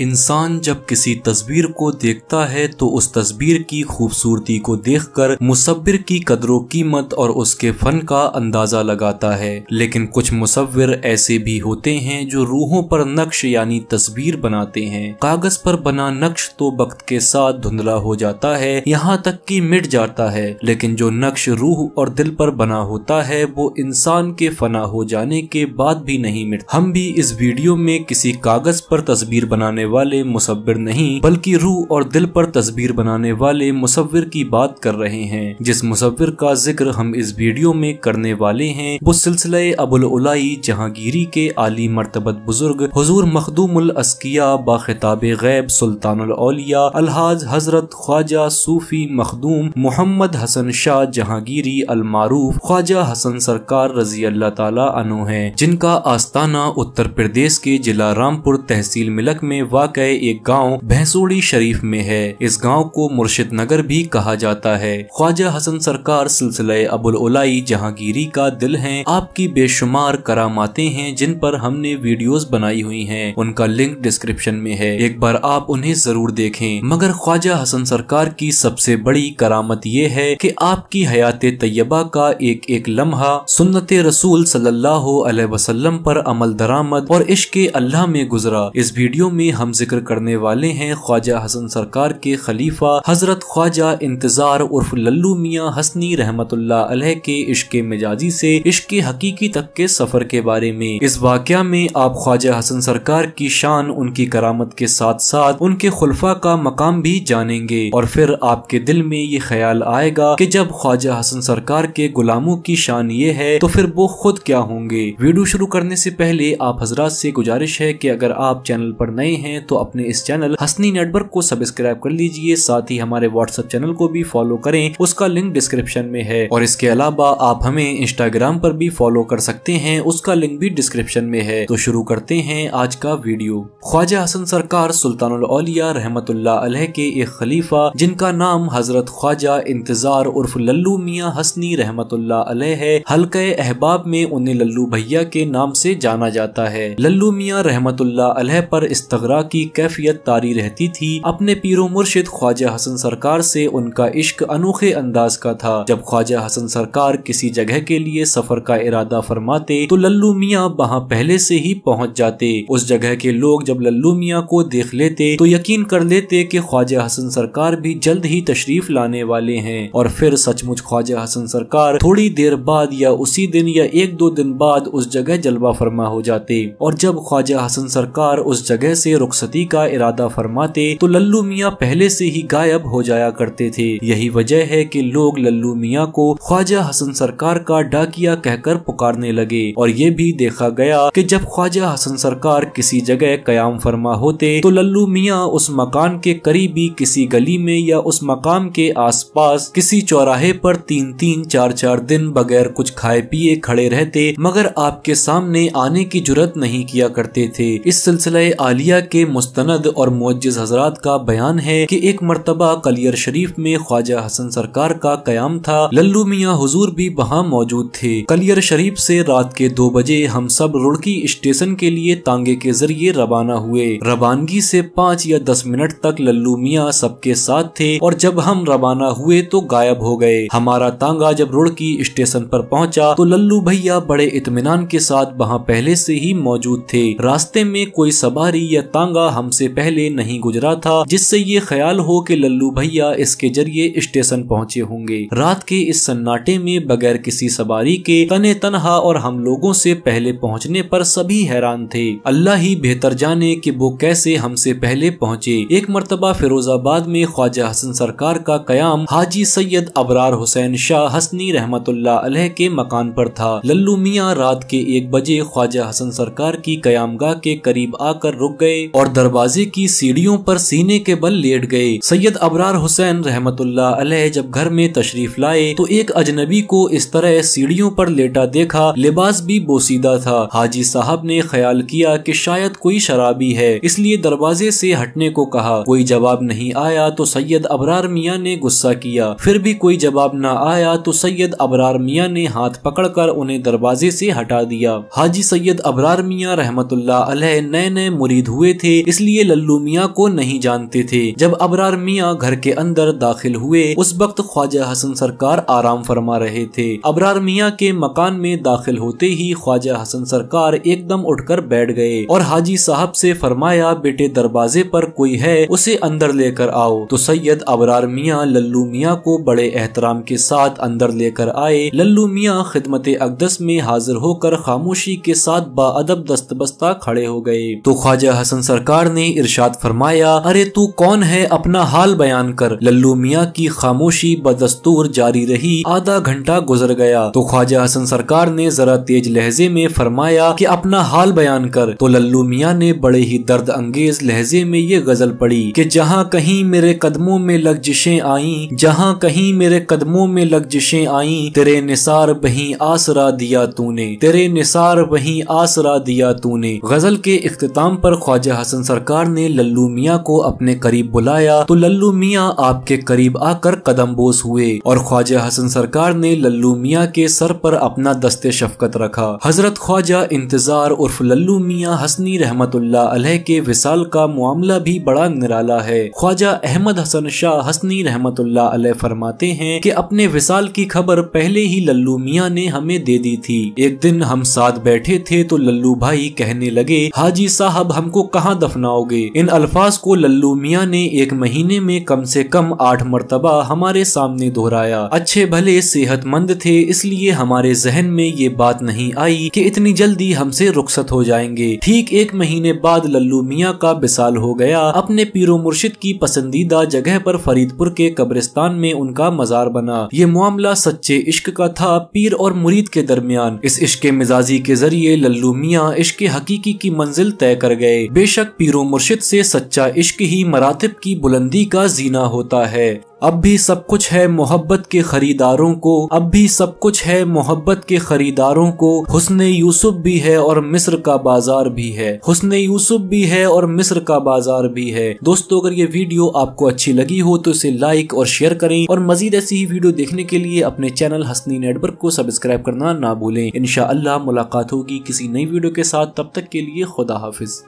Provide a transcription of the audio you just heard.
इंसान जब किसी तस्वीर को देखता है तो उस तस्वीर की खूबसूरती को देखकर कर की कदरों कीमत और उसके फन का अंदाजा लगाता है लेकिन कुछ मुसविर ऐसे भी होते हैं जो रूहों पर नक्श यानी तस्वीर बनाते हैं कागज पर बना नक्श तो वक्त के साथ धुंधला हो जाता है यहाँ तक कि मिट जाता है लेकिन जो नक्श रूह और दिल पर बना होता है वो इंसान के फना हो जाने के बाद भी नहीं मिट हम भी इस वीडियो में किसी कागज पर तस्वीर बनाने वाले मुसविर नहीं बल्कि रूह और दिल पर तस्वीर बनाने वाले मुसविर की बात कर रहे हैं जिस मुसविर का जिक्र हम इस वीडियो में करने वाले हैं वो सिलसिले अबुल उलाई जहांगीरी के आली मरतबत बुजुर्ग हजूर मखदूम अस्किया बाखिताब गैब सुल्तानलिया अलहाज हजरत ख्वाजा सूफी मखदूम मोहम्मद हसन शाह जहांगीरी अलमारूफ ख्वाजा हसन सरकार रजी अल्लाह तला है जिनका आस्ताना उत्तर प्रदेश के जिला रामपुर तहसील मिलक में का एक गाँव भैंसोड़ी शरीफ में है इस गाँव को मुर्शिद नगर भी कहा जाता है ख्वाजा हसन सरकार सिलसिले अबुल उलाई जहांगीरी का दिल है आपकी बेशुमार करामाते हैं जिन पर हमने वीडियोस बनाई हुई हैं उनका लिंक डिस्क्रिप्शन में है एक बार आप उन्हें जरूर देखें मगर ख्वाजा हसन सरकार की सबसे बड़ी करामत ये है कि आपकी हयात तयबा का एक एक लम्हा सुन्नत रसूल सल्लाह वसलम पर अमल दरामद और इश्क अल्लाह में गुजरा इस वीडियो में हम हम जिक्र करने वाले हैं ख्वाजा हसन सरकार के खलीफा हजरत ख्वाजा इंतजार उर्फ लल्लू मियाँ हसनी रहमत अलह के इश्क मिजाजी से इश्क हकीकी तक के सफर के बारे में इस वाक्य में आप ख्वाजा हसन सरकार की शान उनकी करामत के साथ साथ उनके खुलफा का मकाम भी जानेंगे और फिर आपके दिल में ये ख्याल आएगा की जब ख्वाजा हसन सरकार के गुलामों की शान ये है तो फिर वो खुद क्या होंगे वीडियो शुरू करने से पहले आप हजरात से गुजारिश है कि अगर आप चैनल पर नए हैं हैं तो अपने इस चैनल हसनी नेटवर्क को सब्सक्राइब कर लीजिए साथ ही हमारे व्हाट्सएप चैनल को भी फॉलो करें उसका लिंक डिस्क्रिप्शन में है और इसके अलावा आप हमें इंस्टाग्राम पर भी फॉलो कर सकते हैं उसका लिंक भी डिस्क्रिप्शन में है तो शुरू करते हैं आज का वीडियो ख्वाजा हसन सरकार सुल्तान रहमतुल्ला अलह के एक खलीफा जिनका नाम हजरत ख्वाजा इंतजार उर्फ लल्लू मियाँ हसनी रहमतुल्ला अलह है हल्के अहबाब में उन्हें लल्लू भैया के नाम से जाना जाता है लल्लू मियाँ रहमतुल्ला अलह पर इस्तरा की कैफियत तारी रहती थी अपने पीरो मुर्शिद ख्वाजा हसन सरकार से उनका इश्क अनोखे अंदाज का था जब ख्वाजा हसन सरकार किसी जगह के लिए सफर का इरादा फरमाते तो लल्लू मियाँ वहाँ पहले से ही पहुँच जाते उस जगह के लोग जब लल्लू मियाँ को देख लेते तो यकीन कर लेते कि ख्वाजा हसन सरकार भी जल्द ही तशरीफ लाने वाले हैं और फिर सचमुच ख्वाजा हसन सरकार थोड़ी देर बाद या उसी दिन या एक दो दिन बाद उस जगह जलवा फरमा हो जाते और जब ख्वाजा हसन सरकार उस जगह से रुख सती का इरादा फरमाते तो लल्लू मियाँ पहले से ही गायब हो जाया करते थे यही वजह है कि लोग लल्लू मियाँ को ख्वाजा हसन सरकार का डाकिया कहकर पुकारने लगे और ये भी देखा गया कि जब ख्वाजा हसन सरकार किसी जगह कयाम फरमा होते तो लल्लू मियाँ उस मकान के करीबी किसी गली में या उस मकाम के आस किसी चौराहे पर तीन तीन चार चार दिन बगैर कुछ खाए पिए खड़े रहते मगर आपके सामने आने की जरूरत नहीं किया करते थे इस सिलसिले आलिया के के मुस्तंद और मुज्ज़ हजरात का बयान है कि एक मरतबा कलियर शरीफ में ख्वाजा हसन सरकार का क्याम था लल्लू मियाँ हजूर भी वहाँ मौजूद थे कलियर शरीफ से रात के दो बजे हम सब रुड़की स्टेशन के लिए तांगे के जरिए रवाना हुए रवानगी से पाँच या दस मिनट तक लल्लू मियाँ सबके साथ थे और जब हम रवाना हुए तो गायब हो गए हमारा तांगा जब रुड़की स्टेशन पर पहुँचा तो लल्लू भैया बड़े इतमान के साथ वहाँ पहले से ही मौजूद थे रास्ते में कोई सवारी या तांगा हमसे पहले नहीं गुजरा था जिससे ये ख्याल हो कि लल्लू भैया इसके जरिए स्टेशन पहुंचे होंगे रात के इस सन्नाटे में बगैर किसी सवारी के तने तनहा और हम लोगों से पहले पहुंचने पर सभी हैरान थे अल्लाह ही बेहतर जाने कि वो कैसे हमसे पहले पहुंचे एक मरतबा फिरोजाबाद में ख्वाजा हसन सरकार का कयाम हाजी सैयद अबरार हुसैन शाह हसनी रहमत अलह के मकान पर था लल्लू मियाँ रात के एक बजे ख्वाजा हसन सरकार की कयामगाह के करीब आकर रुक गए और दरवाजे की सीढ़ियों पर सीने के बल लेट गए सैयद अबरार हुसैन रहमतुल्ला अलह जब घर में तशरीफ लाए तो एक अजनबी को इस तरह सीढ़ियों पर लेटा देखा लिबास भी बोसीदा था हाजी साहब ने ख्याल किया कि शायद कोई शराबी है इसलिए दरवाजे से हटने को कहा कोई जवाब नहीं आया तो सैयद अबरार मियाँ ने गुस्सा किया फिर भी कोई जवाब न आया तो सैयद अबरार मियाँ ने हाथ कर उन्हें दरवाजे ऐसी हटा दिया हाजी सैयद अबरार मियाँ रहमतुल्ला अलह नए नए मुरीद हुए थे थे इसलिए लल्लू मियाँ को नहीं जानते थे जब अबरार मियाँ घर के अंदर दाखिल हुए उस वक्त ख्वाजा हसन सरकार आराम फरमा रहे थे अबरार मियाँ के मकान में दाखिल होते ही ख्वाजा हसन सरकार एकदम उठकर बैठ गए और हाजी साहब से फरमाया बेटे दरवाजे पर कोई है उसे अंदर लेकर आओ तो सैयद अबरार मियाँ लल्लू मियाँ को बड़े एहतराम के साथ अंदर लेकर आए लल्लू मियाँ खिदमत अकदस में हाजिर होकर खामोशी के साथ बादब दस्तबस्ता खड़े हो गए तो ख्वाजा हसन सर सरकार ने इरशाद फरमाया अरे तू कौन है अपना हाल बयान कर लल्लू मियाँ की खामोशी बदस्तूर जारी रही आधा घंटा गुजर गया तो ख्वाजा हसन सरकार ने जरा तेज लहजे में फरमाया कि अपना हाल बयान कर तो लल्लू मियाँ ने बड़े ही दर्द अंगेज लहजे में ये गजल पड़ी कि जहाँ कहीं मेरे कदमों में लग्जिशें आई जहाँ कहीं मेरे कदमों में लग्जिशें आई तेरे निसार बही आसरा दिया तूने तेरे निसार बही आसरा दिया तूने गजल के अख्ताम पर ख्वाजा हसन शासन सरकार ने लल्लू मियाँ को अपने करीब बुलाया तो लल्लू मियाँ आपके करीब आकर कदम बोस हुए और ख्वाजा हसन सरकार ने लल्लू मियाँ के सर पर अपना दस्ते शफकत रखा हजरत ख्वाजा इंतजार उर्फ लल्लू मियाँ हसनी रहमत अलह के विशाल का मामला भी बड़ा निराला है ख्वाजा अहमद हसन शाह हसनी रहमत अलह फरमाते हैं की अपने विशाल की खबर पहले ही लल्लू मियाँ ने हमें दे दी थी एक दिन हम साथ बैठे थे तो लल्लू भाई कहने लगे हाजी साहब हमको कहाँ दफनाओगे इन अल्फाज को लल्लू मियाँ ने एक महीने में कम से कम आठ मरतबा हमारे सामने दोहराया अच्छे भले सेहतमंद थे इसलिए हमारे जहन में ये बात नहीं आई कि इतनी जल्दी हमसे रुखसत हो जाएंगे ठीक एक महीने बाद लल्लू मियाँ का बिसाल हो गया अपने पीरो मुर्शिद की पसंदीदा जगह पर फरीदपुर के कब्रिस्तान में उनका मजार बना ये मामला सच्चे इश्क का था पीर और मुरीद के दरमियान इस इश्क मिजाजी के जरिए लल्लू मियाँ इश्क हकीकी की मंजिल तय कर गए बेशक तक पीरो मुर्शिद से सच्चा इश्क ही मरातब की बुलंदी का जीना होता है अब भी सब कुछ है मोहब्बत के खरीदारों को अब भी सब कुछ है मोहब्बत के खरीदारों को हुसन यूसुफ भी है और मिस्र का बाजार भी है हुसन यूसुफ भी है और मिस्र का बाजार भी है दोस्तों अगर ये वीडियो आपको अच्छी लगी हो तो इसे लाइक और शेयर करें और मजीद ऐसी ही वीडियो देखने के लिए अपने चैनल हसनी नेटवर्क को सब्सक्राइब करना ना भूलें शाह मुलाकात होगी किसी नई वीडियो के साथ तब तक के लिए खुदा हाफिज़